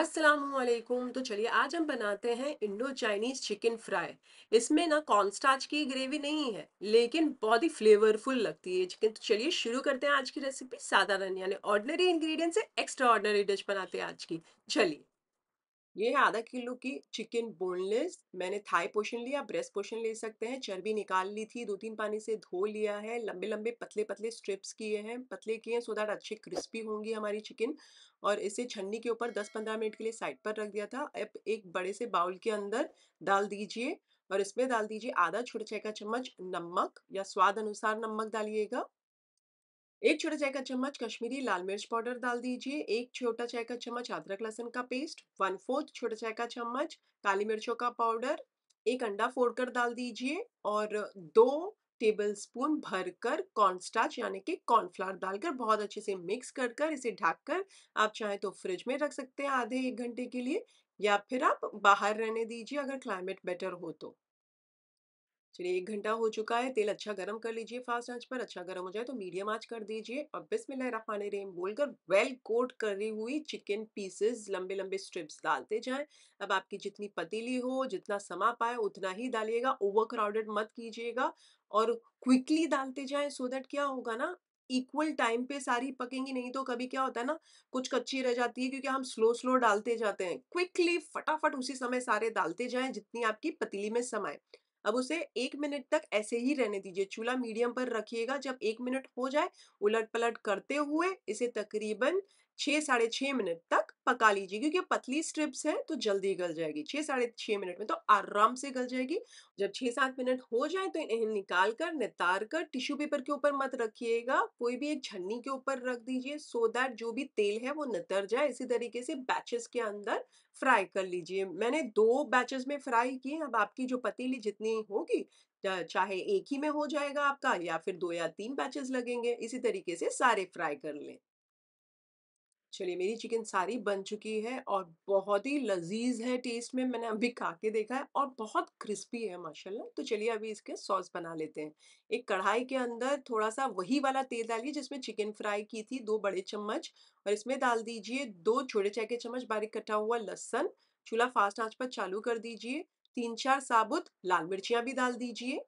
असलकुम तो चलिए आज हम बनाते हैं इंडो चाइनीज़ चिकन फ्राई इसमें ना कॉर्नस्टार्च की ग्रेवी नहीं है लेकिन बहुत ही फ्लेवरफुल लगती है चिकन तो चलिए शुरू करते हैं आज की रेसिपी साधारण यानी ऑर्डनरी इंग्रेडिएंट से एक्स्ट्रा ऑर्डनरी डिश बनाते हैं आज की चलिए ये है आधा किलो की चिकन बोनलेस मैंने थाई पोशन लिया ब्रेस्ट पोशन ले सकते हैं चर्बी निकाल ली थी दो तीन पानी से धो लिया है लंबे लंबे पतले पतले स्ट्रिप्स किए हैं पतले किए हैं सो दैट अच्छे क्रिस्पी होंगी हमारी चिकन और इसे छन्नी के ऊपर 10-15 मिनट के लिए साइड पर रख दिया था अब एक बड़े से बाउल के अंदर डाल दीजिए और इसमें डाल दीजिए आधा छोटे चाय का चम्मच नमक या स्वाद अनुसार नमक डालिएगा एक छोटा चाय का चम्मच कश्मीरी लाल मिर्च पाउडर डाल दीजिए एक छोटा चाय का चम्मच अदरक लहसन का पेस्ट वन फोर्थ छोटा चाय का चम्मच काली मिर्चों का पाउडर एक अंडा फोड़कर डाल दीजिए और दो टेबल स्पून भर कर कॉर्नस्टाच यानी कि कॉर्नफ्लावर डालकर बहुत अच्छे से मिक्स कर कर इसे ढाक कर आप चाहें तो फ्रिज में रख सकते हैं आधे एक घंटे के लिए या फिर आप बाहर रहने दीजिए अगर क्लाइमेट बेटर हो तो चलिए एक घंटा हो चुका है तेल अच्छा गर्म कर लीजिए फास्ट आंच पर अच्छा गर्म हो जाए तो मीडियम आंच कर दीजिए और बिस्मिल्लाहमान रहीम बोलकर वेल कोट करी हुई चिकन पीसेस लंबे लंबे स्ट्रिप्स डालते जाएं अब आपकी जितनी पतीली हो जितना समा पाए उतना ही डालिएगा ओवर क्राउडेड मत कीजिएगा और क्विकली डालते जाए सो देट क्या होगा ना इक्वल टाइम पे सारी पकेंगी नहीं तो कभी क्या होता है ना कुछ कच्ची रह जाती है क्योंकि हम स्लो स्लो डालते जाते हैं क्विकली फटाफट उसी समय सारे डालते जाएं जितनी आपकी पतीली में समाए अब उसे एक मिनट तक ऐसे ही रहने दीजिए चूल्हा मीडियम पर रखिएगा जब एक मिनट हो जाए उलट पलट करते हुए इसे तकरीबन छः साढ़े छः मिनट तक पका लीजिए क्योंकि पतली स्ट्रिप्स है तो जल्दी गल जाएगी छः साढ़े छः मिनट में तो आराम से गल जाएगी जब छः सात मिनट हो जाए तो इन्हें निकाल कर नितार कर टिश्यू पेपर के ऊपर मत रखिएगा कोई भी एक छन्नी के ऊपर रख दीजिए सो दैट जो भी तेल है वो नितर जाए इसी तरीके से बैचेस के अंदर फ्राई कर लीजिए मैंने दो बैचेस में फ्राई किए अब आपकी जो पतीली जितनी होगी चाहे एक ही में हो जाएगा आपका या फिर दो या तीन बैचेस लगेंगे इसी तरीके से सारे फ्राई कर लें चलिए मेरी चिकन सारी बन चुकी है और बहुत ही लजीज है टेस्ट में मैंने अभी खा के देखा है और बहुत क्रिस्पी है माशाल्लाह तो चलिए अभी इसके सॉस बना लेते हैं एक कढ़ाई के अंदर थोड़ा सा वही वाला तेल डालिए जिसमें चिकन फ्राई की थी दो बड़े चम्मच और इसमें डाल दीजिए दो छोटे चाय के चम्मच बारीक कटा हुआ लहसन चूल्हा फास्ट आँच पर चालू कर दीजिए तीन चार साबुत लाल मिर्चियाँ भी डाल दीजिए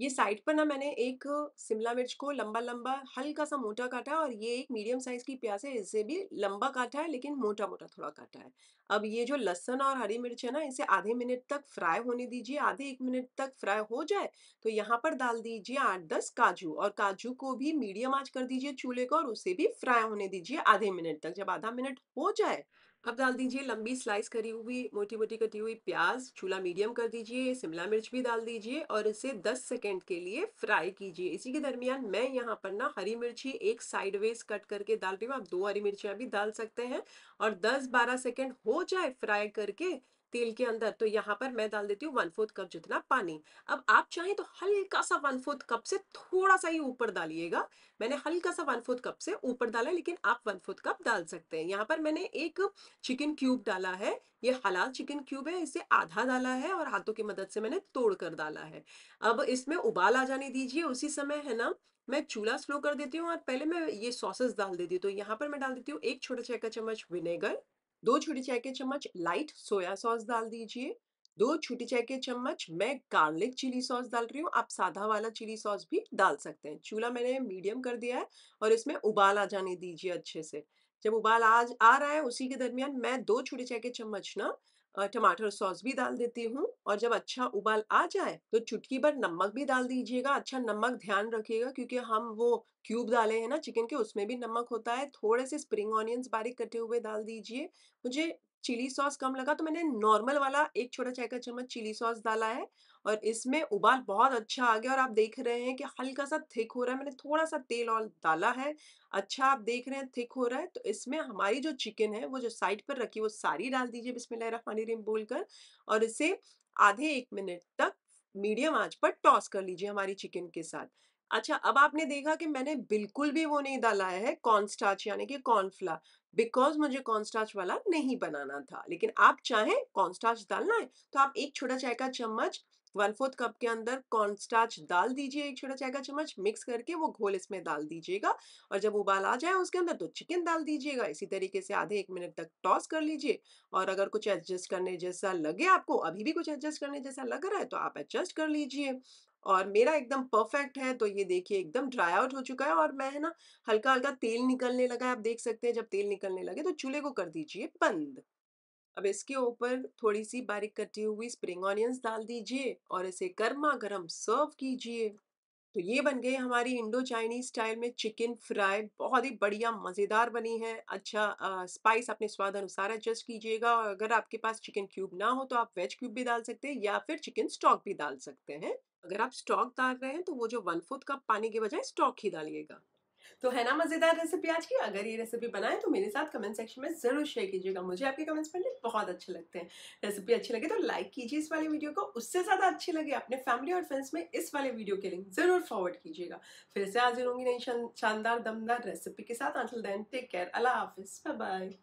ये साइड पर ना मैंने एक शिमला मिर्च को लंबा लंबा हल्का सा मोटा काटा है और ये एक मीडियम साइज की प्याज है इसे भी लंबा काटा है लेकिन मोटा मोटा थोड़ा काटा है अब ये जो लहसन और हरी मिर्च है ना इसे आधे मिनट तक फ्राई होने दीजिए आधे एक मिनट तक फ्राई हो जाए तो यहाँ पर डाल दीजिए आठ दस काजू और काजू को भी मीडियम आज कर दीजिए चूल्हे को और उसे भी फ्राई होने दीजिए आधे मिनट तक जब आधा मिनट हो जाए अब डाल दीजिए लंबी स्लाइस करी हुई मोटी मोटी कटी हुई प्याज चूल्हा मीडियम कर दीजिए शिमला मिर्च भी डाल दीजिए और इसे 10 सेकेंड के लिए फ्राई कीजिए इसी के दरमियान मैं यहाँ पर ना हरी मिर्ची एक साइडवेज कट करके डाल रही हूँ आप दो हरी मिर्चियाँ भी डाल सकते हैं और 10-12 सेकेंड हो जाए फ्राई करके तेल के अंदर तो यहाँ पर मैं डाल देती हूँ वन फोर्थ कप जितना पानी अब आप चाहें तो हल्का सा वन फोर्थ कप से थोड़ा सा ही ऊपर डालिएगा मैंने हल्का सा वन फोर्थ कप से ऊपर डाला लेकिन आप वन फोर्थ कप डाल सकते हैं यहाँ पर मैंने एक चिकन क्यूब डाला है ये हलाल चिकन क्यूब है इसे आधा डाला है और हाथों की मदद से मैंने तोड़ कर डाला है अब इसमें उबाल आ जाने दीजिए उसी समय है ना मैं चूल्हा स्लो कर देती हूँ और पहले मैं ये सॉसेस डाल देती हूँ तो यहाँ पर मैं डाल देती हूँ एक छोटा चाय का चम्मच विनेगर दो छोटी चाय के चम्मच लाइट सोया सॉस डाल दीजिए दो छोटी चाय के चम्मच मैं गार्लिक चिली सॉस डाल रही हूँ आप सादा वाला चिली सॉस भी डाल सकते हैं चूल्हा मैंने मीडियम कर दिया है और इसमें उबाल आ जाने दीजिए अच्छे से जब उबाल आज आ रहा है उसी के दरमियान मैं दो छोटे चाय के चम्मच ना टमाटर सॉस भी डाल देती हूँ और जब अच्छा उबाल आ जाए तो चुटकी भर नमक भी डाल दीजिएगा अच्छा नमक ध्यान रखिएगा क्योंकि हम वो क्यूब डाले हैं ना चिकन के उसमें भी नमक होता है थोड़े से स्प्रिंग ऑनियंस बारीक कटे हुए डाल दीजिए मुझे चिली सॉस कम लगा तो मैंने नॉर्मल वाला एक छोटा चाय का चम्मच चिली सॉस डाला है और इसमें उबाल बहुत अच्छा आ गया और आप देख रहे हैं कि हल्का सा थिक हो रहा है मैंने थोड़ा सा तेल और डाला है अच्छा आप देख रहे हैं थिक हो रहा है तो इसमें हमारी जो चिकन है वो जो साइड पर रखी वो सारी डाल दीजिए रिम बोलकर और इसे आधे एक मिनट तक मीडियम आंच पर टॉस कर लीजिए हमारी चिकन के साथ अच्छा अब आपने देखा कि मैंने बिल्कुल भी वो नहीं डाला है कॉर्नस्टार्च यानी कि कॉर्नफ्ला बिकॉज मुझे कॉर्नस्टार्च वाला नहीं बनाना था लेकिन आप चाहें कॉर्नस्टार्च डालना है तो आप एक छोटा चाय का चम्मच वन फोर्थ कप के अंदर कॉर्नस्टार्च डाल दीजिए एक छोटा चाय का चम्मच मिक्स करके वो घोल इसमें डाल दीजिएगा और जब उबाल आ जाए उसके अंदर तो चिकन डाल दीजिएगा इसी तरीके से आधे एक मिनट तक टॉस कर लीजिए और अगर कुछ एडजस्ट करने जैसा लगे आपको अभी भी कुछ एडजस्ट करने जैसा लग रहा है तो आप एडजस्ट कर लीजिए और मेरा एकदम परफेक्ट है तो ये देखिए एकदम ड्राई आउट हो चुका है और मैं है ना हल्का हल्का तेल निकलने लगा है आप देख सकते हैं जब तेल निकलने लगे तो चूल्हे को कर दीजिए बंद अब इसके ऊपर थोड़ी सी बारीक कटी हुई स्प्रिंग ऑनियंस डाल दीजिए और इसे गर्मा गर्म सर्व कीजिए तो ये बन गए हमारी इंडो चाइनीज स्टाइल में चिकन फ्राई बहुत ही बढ़िया मज़ेदार बनी है अच्छा आ, स्पाइस अपने स्वाद अनुसार एडजस्ट कीजिएगा और अगर आपके पास चिकन क्यूब ना हो तो आप वेज क्यूब भी डाल सकते हैं या फिर चिकन स्टॉक भी डाल सकते हैं अगर आप स्टॉक डाल रहे हैं तो वो जो वन फोर्थ कप पानी के बजाय स्टॉक ही डालिएगा तो है ना मज़ेदार रेसिपी आज की अगर ये रेसिपी बनाए तो मेरे साथ कमेंट सेक्शन में ज़रूर शेयर कीजिएगा मुझे आपके कमेंट्स पढ़ने बहुत अच्छे लगते हैं रेसिपी अच्छी लगे तो लाइक कीजिए इस वाले वीडियो को उससे ज़्यादा अच्छी लगे अपने फैमिली और फ्रेंड्स में इस वाले वीडियो के लिंक ज़रूर फॉरवर्ड कीजिएगा फिर से हाजिर होंगी नई शानदार दमदार रेसिपी के साथ अंटिल देन टेक केयर अल्लाह हाफिज़ बाय